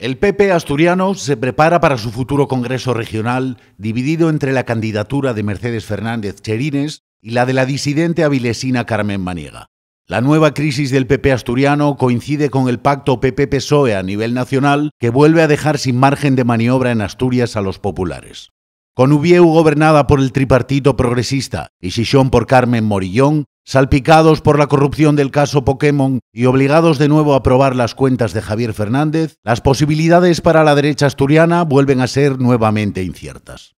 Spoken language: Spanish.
El PP asturiano se prepara para su futuro Congreso Regional, dividido entre la candidatura de Mercedes Fernández Cherines y la de la disidente avilesina Carmen Maniega. La nueva crisis del PP asturiano coincide con el pacto PP-PSOE a nivel nacional, que vuelve a dejar sin margen de maniobra en Asturias a los populares. Con Ubieu gobernada por el tripartito progresista y Chichón por Carmen Morillón, Salpicados por la corrupción del caso Pokémon y obligados de nuevo a aprobar las cuentas de Javier Fernández, las posibilidades para la derecha asturiana vuelven a ser nuevamente inciertas.